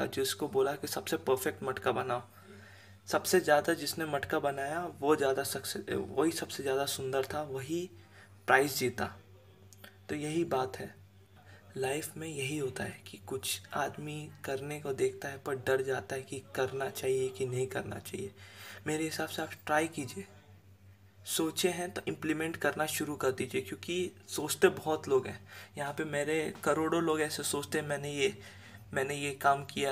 था जिसको बोला कि सबसे परफेक्ट मटका बनाओ सबसे ज़्यादा जिसने मटका बनाया वो ज़्यादा सक्सेस वही सबसे ज़्यादा सुंदर था वही प्राइज़ जीता तो यही बात है लाइफ में यही होता है कि कुछ आदमी करने को देखता है पर डर जाता है कि करना चाहिए कि नहीं करना चाहिए मेरे हिसाब से आप ट्राई कीजिए सोचे हैं तो इम्प्लीमेंट करना शुरू कर दीजिए क्योंकि सोचते बहुत लोग हैं यहाँ पे मेरे करोड़ों लोग ऐसे सोचते हैं मैंने ये मैंने ये काम किया